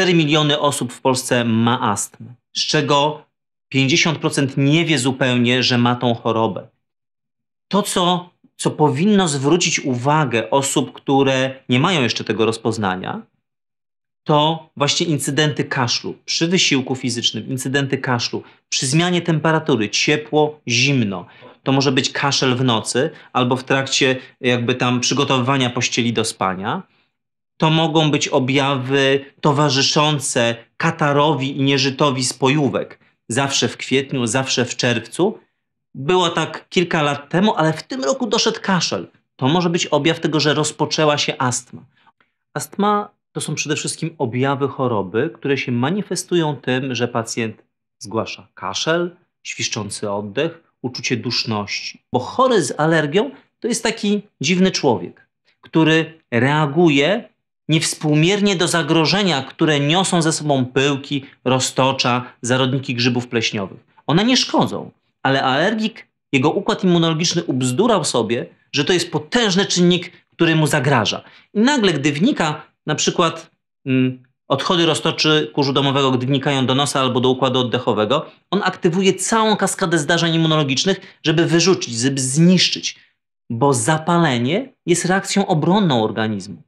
4 miliony osób w Polsce ma astmę, z czego 50% nie wie zupełnie, że ma tą chorobę. To, co, co powinno zwrócić uwagę osób, które nie mają jeszcze tego rozpoznania, to właśnie incydenty kaszlu przy wysiłku fizycznym, incydenty kaszlu przy zmianie temperatury, ciepło, zimno. To może być kaszel w nocy albo w trakcie jakby tam przygotowywania pościeli do spania to mogą być objawy towarzyszące katarowi i nieżytowi spojówek. Zawsze w kwietniu, zawsze w czerwcu. Było tak kilka lat temu, ale w tym roku doszedł kaszel. To może być objaw tego, że rozpoczęła się astma. Astma to są przede wszystkim objawy choroby, które się manifestują tym, że pacjent zgłasza kaszel, świszczący oddech, uczucie duszności. Bo chory z alergią to jest taki dziwny człowiek, który reaguje niewspółmiernie do zagrożenia, które niosą ze sobą pyłki, roztocza, zarodniki grzybów pleśniowych. One nie szkodzą, ale alergik, jego układ immunologiczny ubzdurał sobie, że to jest potężny czynnik, który mu zagraża. I nagle, gdy wnika na przykład mm, odchody roztoczy kurzu domowego, gdy wnikają do nosa albo do układu oddechowego, on aktywuje całą kaskadę zdarzeń immunologicznych, żeby wyrzucić, żeby zniszczyć, bo zapalenie jest reakcją obronną organizmu.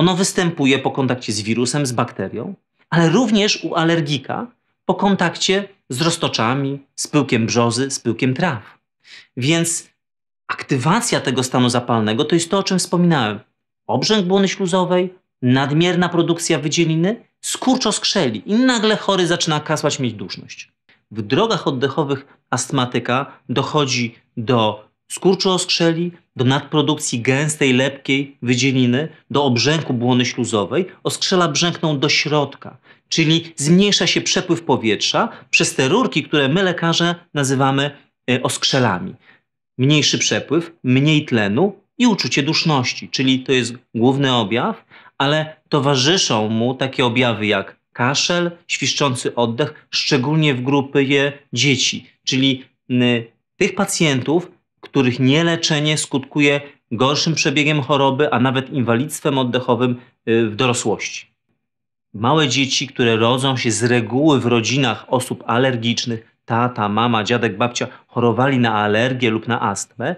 Ono występuje po kontakcie z wirusem, z bakterią, ale również u alergika po kontakcie z roztoczami, z pyłkiem brzozy, z pyłkiem traw. Więc aktywacja tego stanu zapalnego to jest to, o czym wspominałem. Obrzęk błony śluzowej, nadmierna produkcja wydzieliny, skurczo skrzeli i nagle chory zaczyna kasłać, mieć duszność. W drogach oddechowych astmatyka dochodzi do skurczu oskrzeli, do nadprodukcji gęstej, lepkiej wydzieliny, do obrzęku błony śluzowej, oskrzela brzękną do środka, czyli zmniejsza się przepływ powietrza przez te rurki, które my lekarze nazywamy e, oskrzelami. Mniejszy przepływ, mniej tlenu i uczucie duszności, czyli to jest główny objaw, ale towarzyszą mu takie objawy jak kaszel, świszczący oddech, szczególnie w grupie dzieci, czyli tych pacjentów, których nieleczenie skutkuje gorszym przebiegiem choroby, a nawet inwalidztwem oddechowym y, w dorosłości. Małe dzieci, które rodzą się z reguły w rodzinach osób alergicznych, tata, mama, dziadek, babcia chorowali na alergię lub na astmę,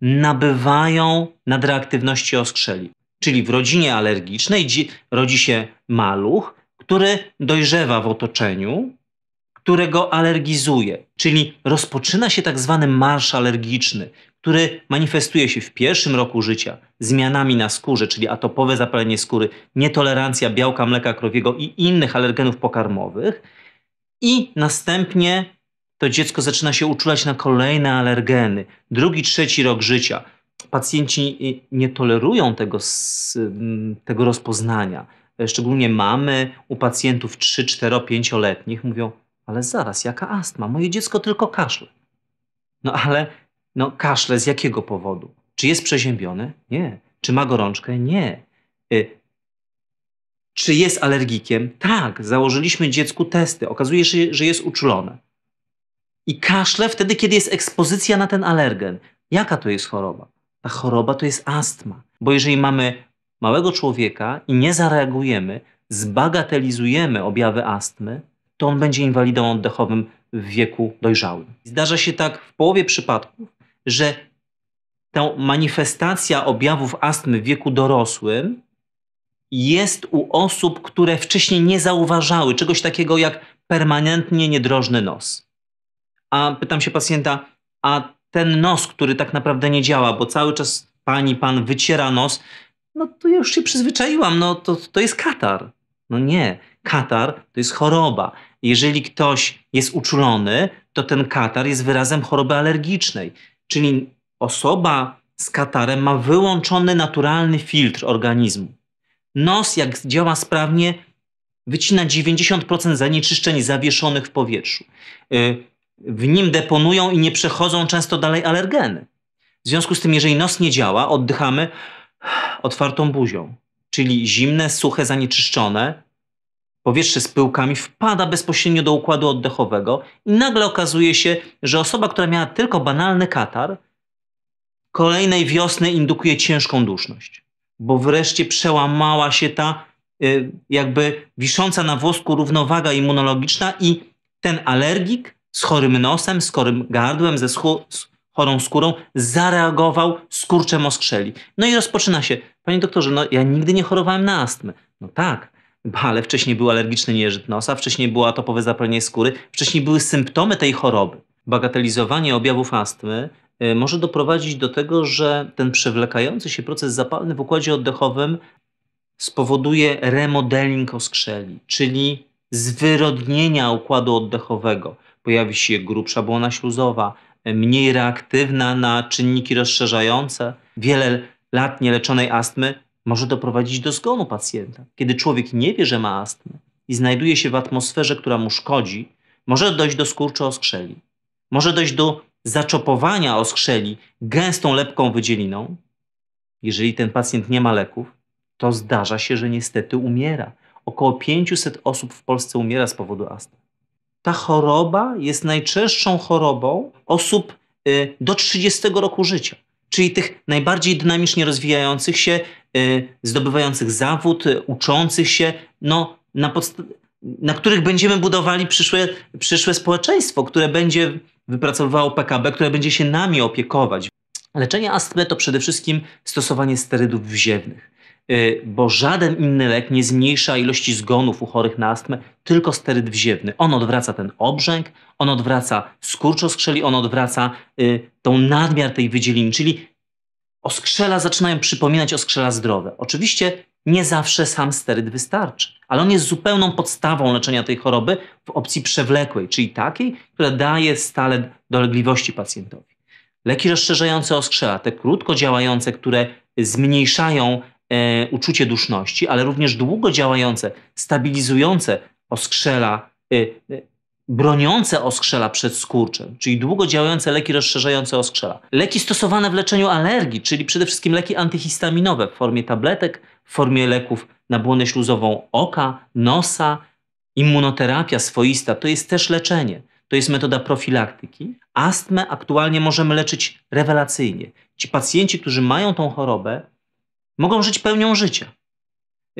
nabywają nadreaktywności oskrzeli. Czyli w rodzinie alergicznej rodzi się maluch, który dojrzewa w otoczeniu, które go alergizuje, czyli rozpoczyna się tak zwany marsz alergiczny, który manifestuje się w pierwszym roku życia zmianami na skórze, czyli atopowe zapalenie skóry, nietolerancja białka mleka krowiego i innych alergenów pokarmowych, i następnie to dziecko zaczyna się uczulać na kolejne alergeny. Drugi, trzeci rok życia. Pacjenci y, nie tolerują tego, mm, tego rozpoznania. E, szczególnie mamy u pacjentów 3, 4, 5-letnich mówią: ale zaraz, jaka astma? Moje dziecko tylko kaszle. No ale, no kaszle z jakiego powodu? Czy jest przeziębione? Nie. Czy ma gorączkę? Nie. Y czy jest alergikiem? Tak. Założyliśmy dziecku testy. Okazuje się, że jest uczulone. I kaszle wtedy, kiedy jest ekspozycja na ten alergen. Jaka to jest choroba? Ta choroba to jest astma. Bo jeżeli mamy małego człowieka i nie zareagujemy, zbagatelizujemy objawy astmy, to on będzie inwalidą oddechowym w wieku dojrzałym. Zdarza się tak w połowie przypadków, że ta manifestacja objawów astmy w wieku dorosłym jest u osób, które wcześniej nie zauważały czegoś takiego jak permanentnie niedrożny nos. A pytam się pacjenta, a ten nos, który tak naprawdę nie działa, bo cały czas pani, pan wyciera nos, no to ja już się przyzwyczaiłam, no to, to jest katar. No nie, Katar to jest choroba. Jeżeli ktoś jest uczulony, to ten katar jest wyrazem choroby alergicznej. Czyli osoba z katarem ma wyłączony naturalny filtr organizmu. Nos, jak działa sprawnie, wycina 90% zanieczyszczeń zawieszonych w powietrzu. Y, w nim deponują i nie przechodzą często dalej alergeny. W związku z tym, jeżeli nos nie działa, oddychamy otwartą buzią, czyli zimne, suche, zanieczyszczone, powietrze z pyłkami wpada bezpośrednio do układu oddechowego i nagle okazuje się, że osoba, która miała tylko banalny katar, kolejnej wiosny indukuje ciężką duszność, bo wreszcie przełamała się ta y, jakby wisząca na włosku równowaga immunologiczna i ten alergik z chorym nosem, z chorym gardłem, ze chorą skórą zareagował skurczem oskrzeli. No i rozpoczyna się, panie doktorze, no ja nigdy nie chorowałem na astmę. No tak, ale wcześniej był alergiczny nieżyt nosa, wcześniej było atopowe zapalenie skóry, wcześniej były symptomy tej choroby. Bagatelizowanie objawów astmy y, może doprowadzić do tego, że ten przewlekający się proces zapalny w układzie oddechowym spowoduje remodeling oskrzeli, czyli zwyrodnienia układu oddechowego. Pojawi się grubsza błona śluzowa, y, mniej reaktywna na czynniki rozszerzające. Wiele lat nieleczonej astmy może doprowadzić do zgonu pacjenta. Kiedy człowiek nie wie, że ma astmę i znajduje się w atmosferze, która mu szkodzi, może dojść do skurczu oskrzeli. Może dojść do zaczopowania oskrzeli gęstą, lepką wydzieliną. Jeżeli ten pacjent nie ma leków, to zdarza się, że niestety umiera. Około 500 osób w Polsce umiera z powodu astmy. Ta choroba jest najczęstszą chorobą osób y, do 30 roku życia, czyli tych najbardziej dynamicznie rozwijających się Y, zdobywających zawód, y, uczących się, no, na, na których będziemy budowali przyszłe, przyszłe społeczeństwo, które będzie wypracowywało PKB, które będzie się nami opiekować. Leczenie astmy to przede wszystkim stosowanie sterydów wziewnych, y, bo żaden inny lek nie zmniejsza ilości zgonów u chorych na astmę, tylko steryd wziewny. On odwraca ten obrzęk, on odwraca skurczoskrzeli, on odwraca tą nadmiar tej wydzieliny, czyli oskrzela zaczynają przypominać oskrzela zdrowe. Oczywiście nie zawsze sam steryt wystarczy, ale on jest zupełną podstawą leczenia tej choroby w opcji przewlekłej, czyli takiej, która daje stale dolegliwości pacjentowi. Leki rozszerzające oskrzela, te krótko działające, które zmniejszają e, uczucie duszności, ale również długo działające, stabilizujące oskrzela, e, e broniące oskrzela przed skurczem, czyli długo działające leki rozszerzające oskrzela. Leki stosowane w leczeniu alergii, czyli przede wszystkim leki antyhistaminowe w formie tabletek, w formie leków na błonę śluzową oka, nosa, immunoterapia swoista, to jest też leczenie. To jest metoda profilaktyki. Astmę aktualnie możemy leczyć rewelacyjnie. Ci pacjenci, którzy mają tą chorobę, mogą żyć pełnią życia.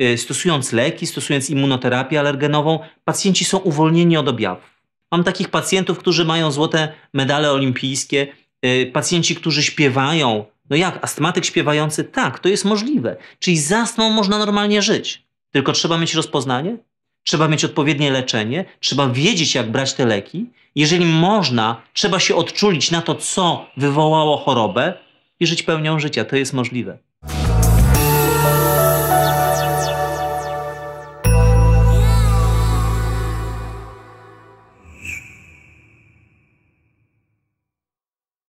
Y, stosując leki, stosując immunoterapię alergenową, pacjenci są uwolnieni od objawów. Mam takich pacjentów, którzy mają złote medale olimpijskie, y, pacjenci, którzy śpiewają. No jak, astmatyk śpiewający? Tak, to jest możliwe. Czyli z astmą można normalnie żyć. Tylko trzeba mieć rozpoznanie, trzeba mieć odpowiednie leczenie, trzeba wiedzieć, jak brać te leki. Jeżeli można, trzeba się odczulić na to, co wywołało chorobę i żyć pełnią życia. To jest możliwe.